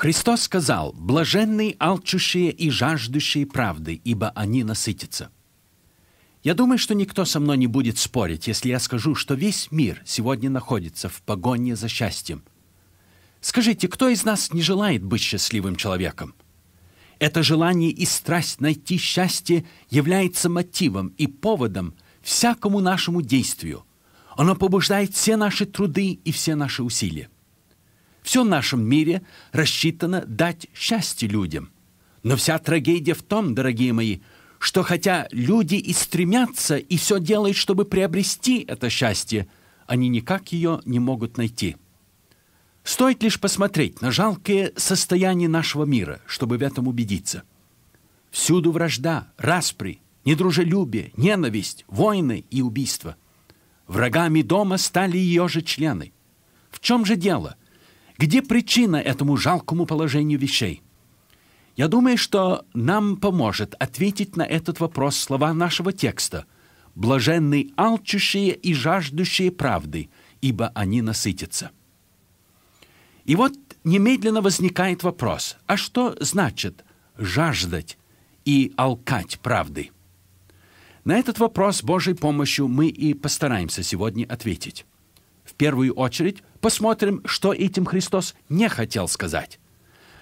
Христос сказал, «Блаженные алчущие и жаждущие правды, ибо они насытятся». Я думаю, что никто со мной не будет спорить, если я скажу, что весь мир сегодня находится в погоне за счастьем. Скажите, кто из нас не желает быть счастливым человеком? Это желание и страсть найти счастье является мотивом и поводом всякому нашему действию. Оно побуждает все наши труды и все наши усилия. Все в нашем мире рассчитано дать счастье людям. Но вся трагедия в том, дорогие мои, что хотя люди и стремятся, и все делают, чтобы приобрести это счастье, они никак ее не могут найти. Стоит лишь посмотреть на жалкое состояние нашего мира, чтобы в этом убедиться. Всюду вражда, распри, недружелюбие, ненависть, войны и убийства. Врагами дома стали ее же члены. В чем же дело? Где причина этому жалкому положению вещей? Я думаю, что нам поможет ответить на этот вопрос слова нашего текста "Блаженные алчущие и жаждущие правды, ибо они насытятся». И вот немедленно возникает вопрос, а что значит «жаждать» и «алкать правды»? На этот вопрос Божьей помощью мы и постараемся сегодня ответить первую очередь посмотрим, что этим Христос не хотел сказать.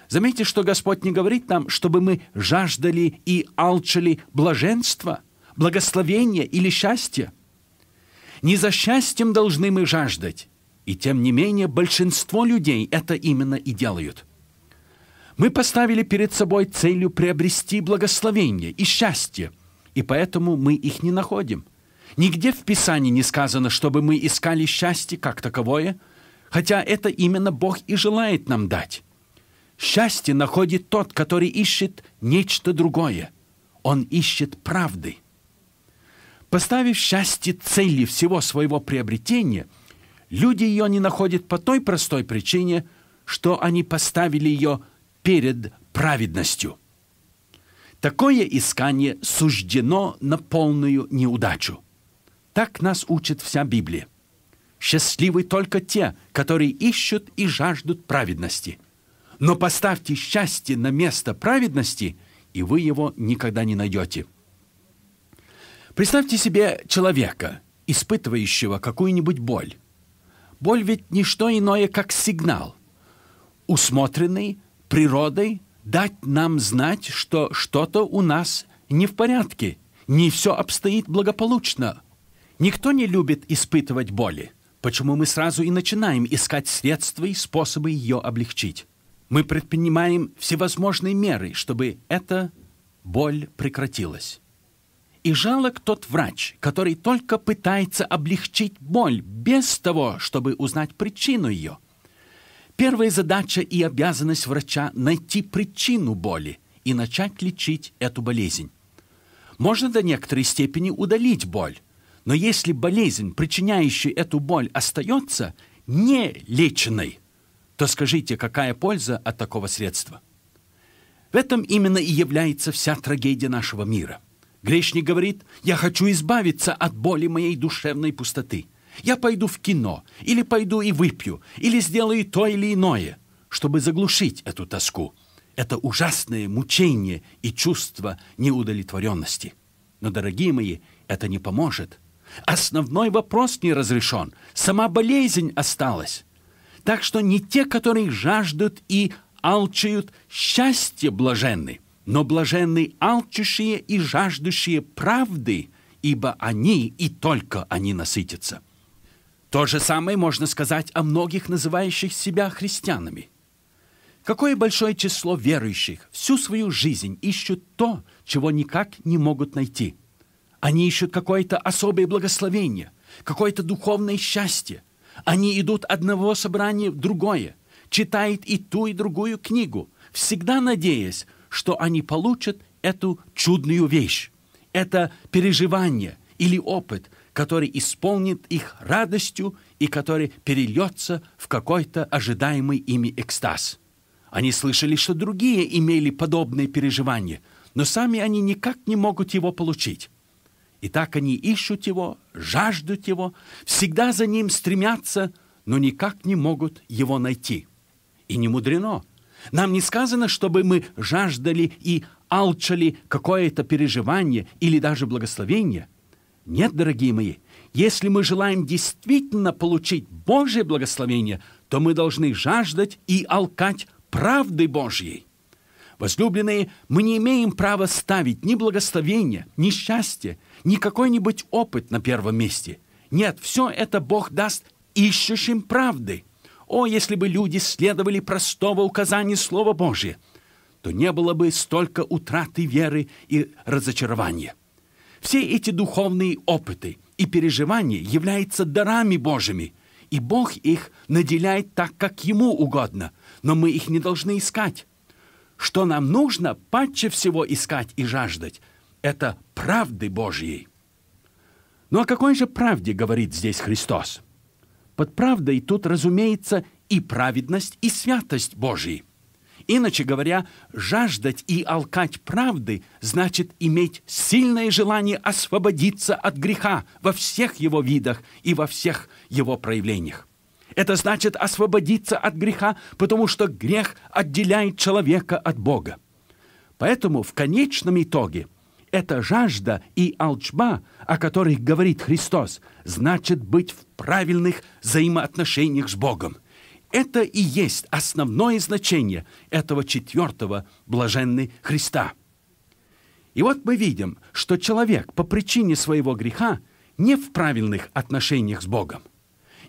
Заметьте, что Господь не говорит нам, чтобы мы жаждали и алчали блаженства, благословения или счастья. Не за счастьем должны мы жаждать. И тем не менее большинство людей это именно и делают. Мы поставили перед собой целью приобрести благословение и счастье, и поэтому мы их не находим. Нигде в Писании не сказано, чтобы мы искали счастье как таковое, хотя это именно Бог и желает нам дать. Счастье находит тот, который ищет нечто другое. Он ищет правды. Поставив счастье цели всего своего приобретения, люди ее не находят по той простой причине, что они поставили ее перед праведностью. Такое искание суждено на полную неудачу – так нас учит вся Библия. Счастливы только те, которые ищут и жаждут праведности. Но поставьте счастье на место праведности, и вы его никогда не найдете. Представьте себе человека, испытывающего какую-нибудь боль. Боль ведь не что иное, как сигнал, усмотренный природой дать нам знать, что что-то у нас не в порядке, не все обстоит благополучно, Никто не любит испытывать боли. Почему мы сразу и начинаем искать средства и способы ее облегчить? Мы предпринимаем всевозможные меры, чтобы эта боль прекратилась. И жалок тот врач, который только пытается облегчить боль без того, чтобы узнать причину ее. Первая задача и обязанность врача – найти причину боли и начать лечить эту болезнь. Можно до некоторой степени удалить боль, но если болезнь, причиняющая эту боль, остается нелеченной, то скажите, какая польза от такого средства? В этом именно и является вся трагедия нашего мира. Грешник говорит, я хочу избавиться от боли моей душевной пустоты. Я пойду в кино, или пойду и выпью, или сделаю то или иное, чтобы заглушить эту тоску. Это ужасное мучение и чувство неудовлетворенности. Но, дорогие мои, это не поможет – Основной вопрос не разрешен. Сама болезнь осталась. Так что не те, которые жаждут и алчают счастье блаженны, но блаженны алчущие и жаждущие правды, ибо они и только они насытятся. То же самое можно сказать о многих называющих себя христианами. Какое большое число верующих всю свою жизнь ищут то, чего никак не могут найти – они ищут какое-то особое благословение, какое-то духовное счастье. Они идут одного собрания в другое, читают и ту, и другую книгу, всегда надеясь, что они получат эту чудную вещь. Это переживание или опыт, который исполнит их радостью и который перельется в какой-то ожидаемый ими экстаз. Они слышали, что другие имели подобные переживания, но сами они никак не могут его получить. И так они ищут его, жаждут его, всегда за ним стремятся, но никак не могут его найти. И не мудрено. Нам не сказано, чтобы мы жаждали и алчали какое-то переживание или даже благословение. Нет, дорогие мои, если мы желаем действительно получить Божье благословение, то мы должны жаждать и алкать правды Божьей. Возлюбленные, мы не имеем права ставить ни благословения, ни счастье, ни какой-нибудь опыт на первом месте. Нет, все это Бог даст ищущим правды. О, если бы люди следовали простого указания Слова Божия, то не было бы столько утраты веры и разочарования. Все эти духовные опыты и переживания являются дарами Божьими, и Бог их наделяет так, как Ему угодно, но мы их не должны искать что нам нужно патче всего искать и жаждать, это правды Божьей. Ну а какой же правде говорит здесь Христос? Под правдой тут, разумеется, и праведность, и святость Божьей. Иначе говоря, жаждать и алкать правды значит иметь сильное желание освободиться от греха во всех его видах и во всех его проявлениях. Это значит освободиться от греха, потому что грех отделяет человека от Бога. Поэтому в конечном итоге эта жажда и алчба, о которых говорит Христос, значит быть в правильных взаимоотношениях с Богом. Это и есть основное значение этого четвертого блаженной Христа. И вот мы видим, что человек по причине своего греха не в правильных отношениях с Богом.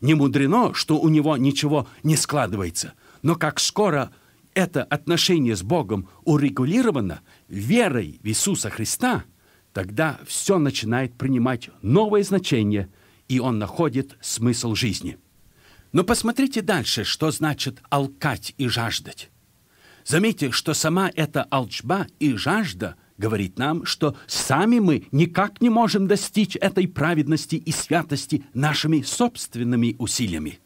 Не мудрено, что у него ничего не складывается. Но как скоро это отношение с Богом урегулировано верой в Иисуса Христа, тогда все начинает принимать новое значение, и он находит смысл жизни. Но посмотрите дальше, что значит «алкать и жаждать». Заметьте, что сама эта алчба и жажда – говорит нам, что сами мы никак не можем достичь этой праведности и святости нашими собственными усилиями.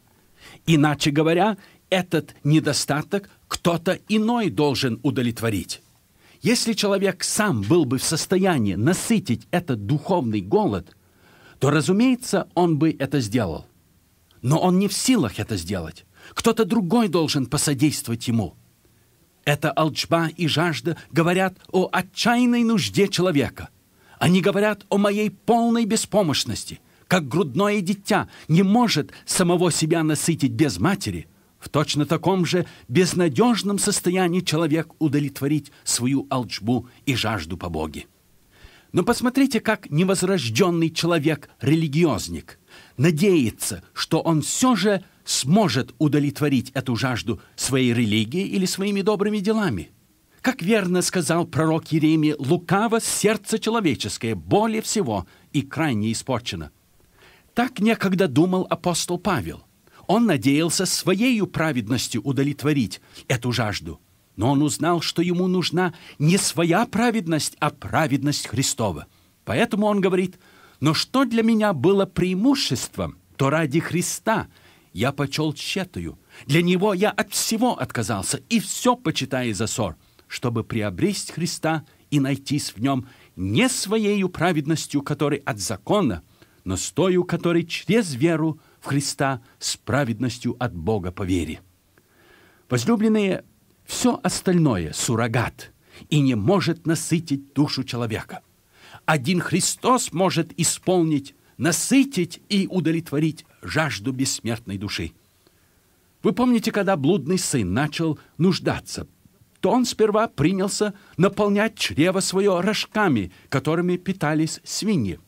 Иначе говоря, этот недостаток кто-то иной должен удовлетворить. Если человек сам был бы в состоянии насытить этот духовный голод, то, разумеется, он бы это сделал. Но он не в силах это сделать. Кто-то другой должен посодействовать ему – эта алчба и жажда говорят о отчаянной нужде человека. Они говорят о моей полной беспомощности, как грудное дитя не может самого себя насытить без матери. В точно таком же безнадежном состоянии человек удовлетворить свою алчбу и жажду по Боге. Но посмотрите, как невозрожденный человек, религиозник, надеется, что он все же – сможет удовлетворить эту жажду своей религией или своими добрыми делами. Как верно сказал пророк Иеремия, лукаво сердце человеческое, более всего и крайне испорчено. Так некогда думал апостол Павел. Он надеялся своею праведностью удовлетворить эту жажду. Но он узнал, что ему нужна не своя праведность, а праведность Христова. Поэтому он говорит, «Но что для меня было преимуществом, то ради Христа – я почел тщетою. Для него я от всего отказался, и все почитая за ссор, чтобы приобрести Христа и найтись в нем не своею праведностью, которой от закона, но с тою, которой через веру в Христа с праведностью от Бога по вере. Возлюбленные, все остальное – суррогат и не может насытить душу человека. Один Христос может исполнить, насытить и удовлетворить жажду бессмертной души. Вы помните, когда блудный сын начал нуждаться, то он сперва принялся наполнять чрево свое рожками, которыми питались свиньи.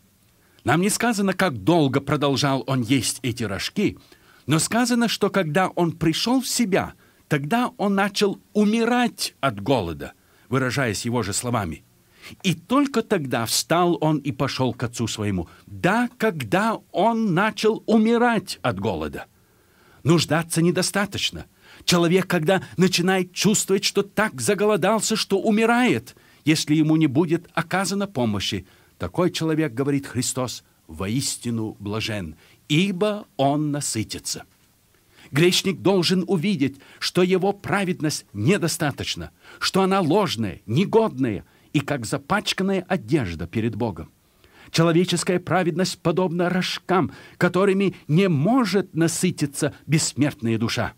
Нам не сказано, как долго продолжал он есть эти рожки, но сказано, что когда он пришел в себя, тогда он начал умирать от голода, выражаясь его же словами. И только тогда встал он и пошел к отцу своему. Да, когда он начал умирать от голода. Нуждаться недостаточно. Человек, когда начинает чувствовать, что так заголодался, что умирает, если ему не будет оказана помощи, такой человек, говорит Христос, воистину блажен, ибо он насытится. Грешник должен увидеть, что его праведность недостаточна, что она ложная, негодная – и как запачканная одежда перед Богом. Человеческая праведность подобна рожкам, которыми не может насытиться бессмертная душа.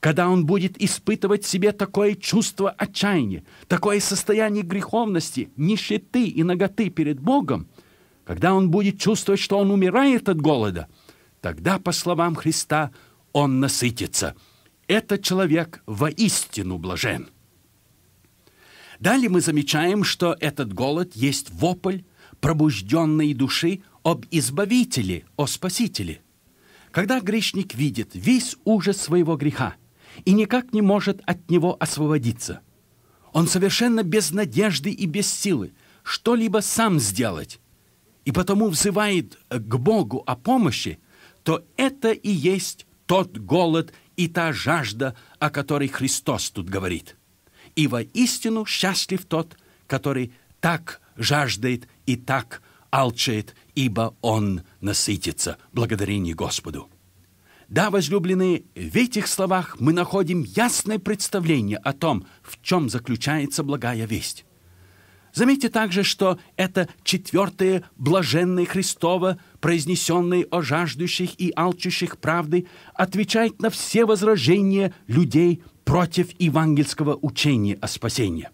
Когда он будет испытывать в себе такое чувство отчаяния, такое состояние греховности, нищеты и ноготы перед Богом, когда он будет чувствовать, что он умирает от голода, тогда, по словам Христа, он насытится. Этот человек воистину блажен. Далее мы замечаем, что этот голод есть вопль пробужденной души об избавителе, о спасителе. Когда грешник видит весь ужас своего греха и никак не может от него освободиться, он совершенно без надежды и без силы что-либо сам сделать, и потому взывает к Богу о помощи, то это и есть тот голод и та жажда, о которой Христос тут говорит – и воистину счастлив тот, который так жаждет и так алчает, ибо он насытится. Благодарение Господу. Да, возлюбленные, в этих словах мы находим ясное представление о том, в чем заключается благая весть. Заметьте также, что это четвертое блаженное Христово, произнесенное о жаждущих и алчущих правды, отвечает на все возражения людей против евангельского учения о спасении.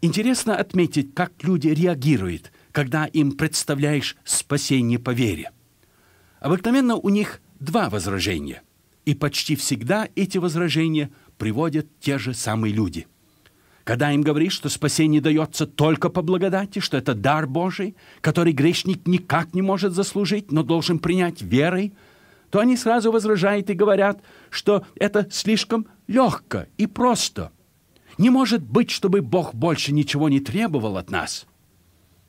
Интересно отметить, как люди реагируют, когда им представляешь спасение по вере. Обыкновенно у них два возражения, и почти всегда эти возражения приводят те же самые люди. Когда им говоришь, что спасение дается только по благодати, что это дар Божий, который грешник никак не может заслужить, но должен принять верой, то они сразу возражают и говорят, что это слишком легко и просто. Не может быть, чтобы Бог больше ничего не требовал от нас.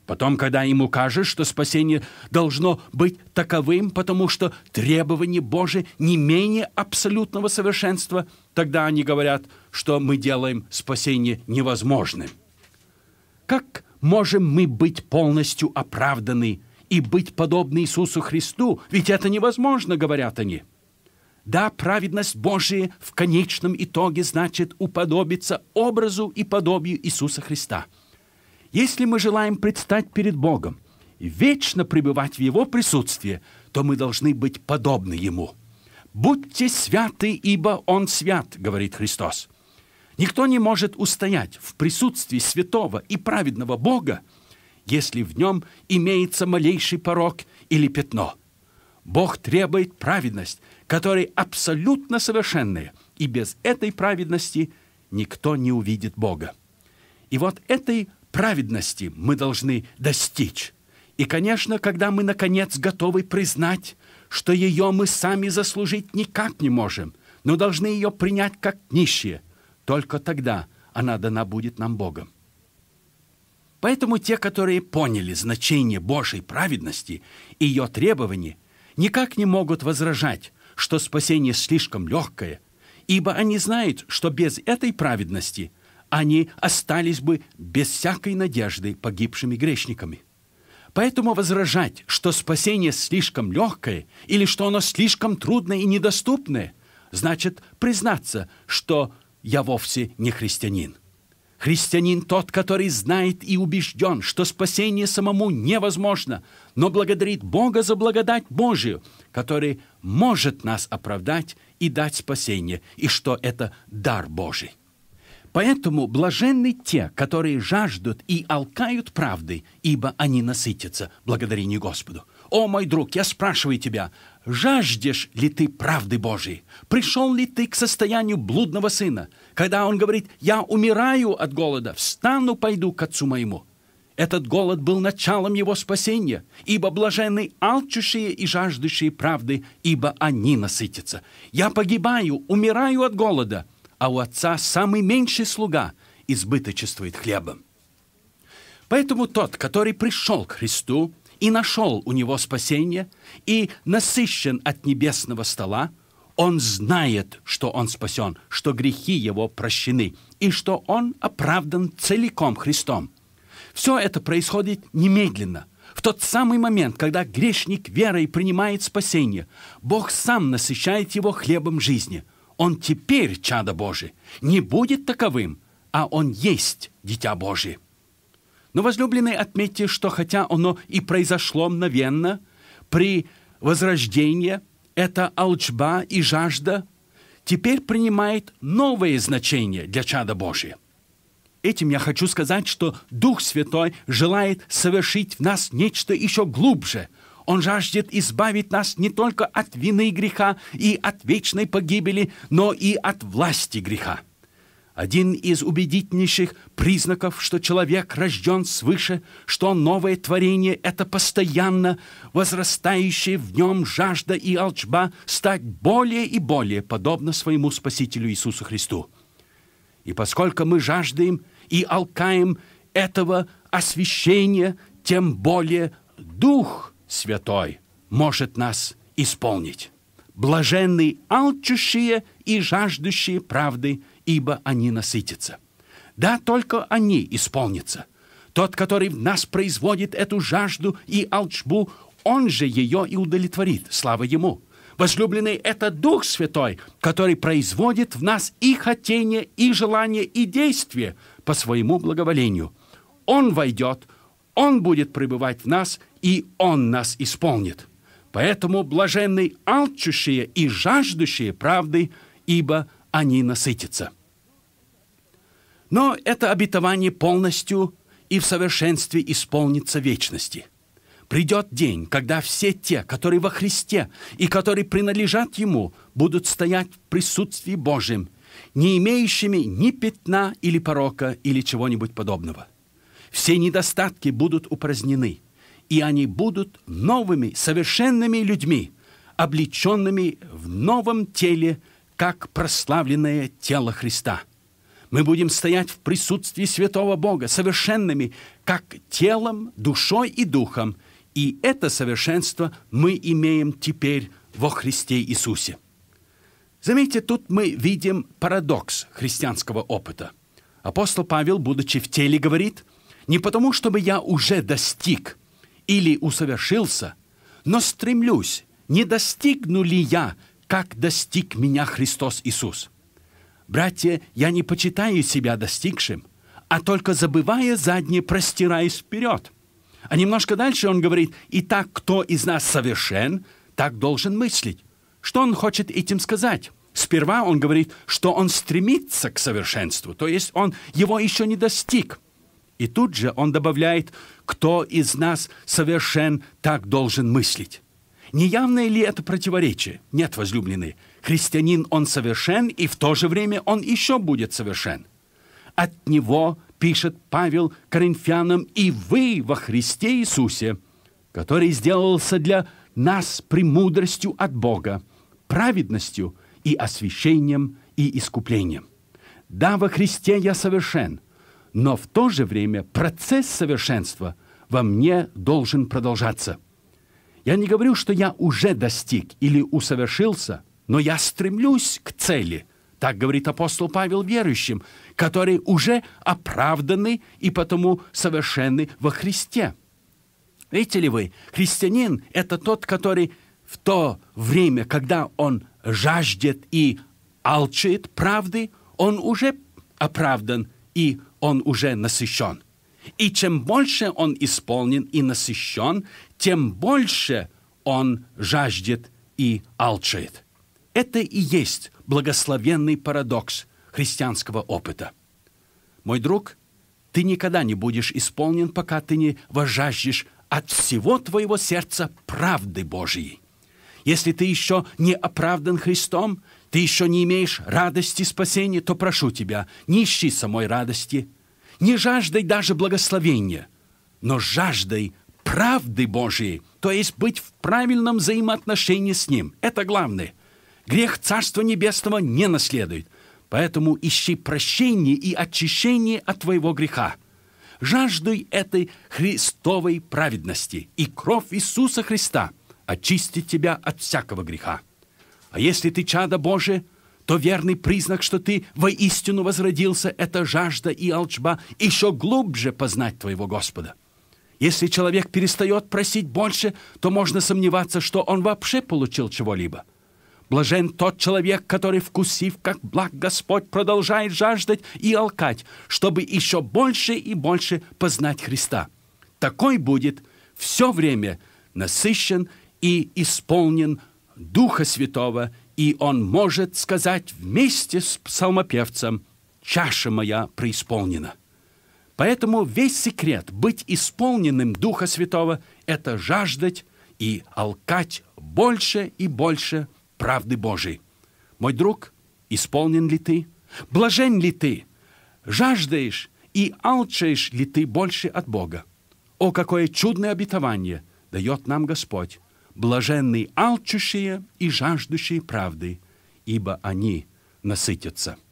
Потом, когда им укажешь, что спасение должно быть таковым, потому что требование Божие не менее абсолютного совершенства, тогда они говорят, что мы делаем спасение невозможным. Как можем мы быть полностью оправданы и быть подобны Иисусу Христу? Ведь это невозможно, говорят они. – да, праведность Божия в конечном итоге значит уподобиться образу и подобию Иисуса Христа. Если мы желаем предстать перед Богом и вечно пребывать в Его присутствии, то мы должны быть подобны Ему. «Будьте святы, ибо Он свят», — говорит Христос. Никто не может устоять в присутствии святого и праведного Бога, если в нем имеется малейший порог или пятно — Бог требует праведность, которая абсолютно совершенная, и без этой праведности никто не увидит Бога. И вот этой праведности мы должны достичь. И, конечно, когда мы, наконец, готовы признать, что ее мы сами заслужить никак не можем, но должны ее принять как нищие, только тогда она дана будет нам Богом. Поэтому те, которые поняли значение Божьей праведности и ее требований, никак не могут возражать, что спасение слишком легкое, ибо они знают, что без этой праведности они остались бы без всякой надежды погибшими грешниками. Поэтому возражать, что спасение слишком легкое или что оно слишком трудное и недоступное, значит признаться, что я вовсе не христианин. Христианин тот, который знает и убежден, что спасение самому невозможно, но благодарит Бога за благодать Божию, который может нас оправдать и дать спасение, и что это дар Божий. Поэтому блаженны те, которые жаждут и алкают правды, ибо они насытятся благодарение Господу. О, мой друг, я спрашиваю тебя, жаждешь ли ты правды Божьей? Пришел ли ты к состоянию блудного сына? Когда он говорит, я умираю от голода, встану, пойду к отцу моему. Этот голод был началом его спасения, ибо блаженны алчущие и жаждущие правды, ибо они насытятся. Я погибаю, умираю от голода, а у отца самый меньший слуга избыточествует хлебом. Поэтому тот, который пришел к Христу, и нашел у него спасение, и насыщен от небесного стола, он знает, что он спасен, что грехи его прощены, и что он оправдан целиком Христом. Все это происходит немедленно. В тот самый момент, когда грешник верой принимает спасение, Бог сам насыщает его хлебом жизни. Он теперь чадо Божий, не будет таковым, а он есть дитя Божие. Но, возлюбленные, отметьте, что хотя оно и произошло мгновенно, при возрождении эта алчба и жажда теперь принимает новое значение для чада Божия. Этим я хочу сказать, что Дух Святой желает совершить в нас нечто еще глубже. Он жаждет избавить нас не только от вины и греха и от вечной погибели, но и от власти греха. Один из убедительнейших признаков, что человек рожден свыше, что новое творение – это постоянно возрастающая в нем жажда и алчба стать более и более подобно своему Спасителю Иисусу Христу. И поскольку мы жаждаем и алкаем этого освящения, тем более Дух Святой может нас исполнить. Блаженны алчущие и жаждущие правды – ибо они насытятся. Да, только они исполнятся. Тот, который в нас производит эту жажду и алчбу, он же ее и удовлетворит. Слава ему! Возлюбленный — это Дух Святой, который производит в нас и хотение, и желание, и действие по своему благоволению. Он войдет, Он будет пребывать в нас, и Он нас исполнит. Поэтому блаженны алчущие и жаждущие правды, ибо они насытятся. Но это обетование полностью и в совершенстве исполнится вечности. Придет день, когда все те, которые во Христе и которые принадлежат Ему, будут стоять в присутствии Божьем, не имеющими ни пятна или порока или чего-нибудь подобного. Все недостатки будут упразднены, и они будут новыми, совершенными людьми, облеченными в новом теле – как прославленное тело Христа. Мы будем стоять в присутствии святого Бога, совершенными, как телом, душой и духом. И это совершенство мы имеем теперь во Христе Иисусе. Заметьте, тут мы видим парадокс христианского опыта. Апостол Павел, будучи в теле, говорит, «Не потому, чтобы я уже достиг или усовершился, но стремлюсь, не достигну ли я как достиг меня Христос Иисус. Братья, я не почитаю себя достигшим, а только забывая заднее, простираясь вперед. А немножко дальше он говорит, и так кто из нас совершен, так должен мыслить. Что он хочет этим сказать? Сперва он говорит, что он стремится к совершенству, то есть он его еще не достиг. И тут же он добавляет, кто из нас совершен, так должен мыслить. Неявное ли это противоречие? Нет, возлюбленный. Христианин, он совершен, и в то же время он еще будет совершен. От него, пишет Павел Коринфянам, и вы во Христе Иисусе, который сделался для нас премудростью от Бога, праведностью и освящением и искуплением. Да, во Христе я совершен, но в то же время процесс совершенства во мне должен продолжаться – я не говорю, что я уже достиг или усовершился, но я стремлюсь к цели. Так говорит апостол Павел верующим, которые уже оправданы и потому совершенны во Христе. Видите ли вы, христианин – это тот, который в то время, когда он жаждет и алчит правды, он уже оправдан и он уже насыщен. И чем больше он исполнен и насыщен, тем больше он жаждет и алчает. Это и есть благословенный парадокс христианского опыта. Мой друг, ты никогда не будешь исполнен, пока ты не возжаждешь от всего твоего сердца правды Божьей. Если ты еще не оправдан Христом, ты еще не имеешь радости спасения, то прошу тебя, не ищи самой радости, не жаждой даже благословения, но жаждой правды Божией, то есть быть в правильном взаимоотношении с Ним. Это главное. Грех Царства Небесного не наследует. Поэтому ищи прощение и очищение от твоего греха. Жаждуй этой Христовой праведности, и кровь Иисуса Христа очистит тебя от всякого греха. А если ты чадо Божие – то верный признак, что ты воистину возродился, это жажда и алчба еще глубже познать твоего Господа. Если человек перестает просить больше, то можно сомневаться, что он вообще получил чего-либо. Блажен тот человек, который, вкусив, как благ Господь, продолжает жаждать и алкать, чтобы еще больше и больше познать Христа. Такой будет все время насыщен и исполнен Духа Святого – и он может сказать вместе с псалмопевцем «Чаша моя преисполнена». Поэтому весь секрет быть исполненным Духа Святого – это жаждать и алкать больше и больше правды Божией. Мой друг, исполнен ли ты? Блажен ли ты? Жаждаешь и алчаешь ли ты больше от Бога? О, какое чудное обетование дает нам Господь! блаженны алчущие и жаждущие правды, ибо они насытятся.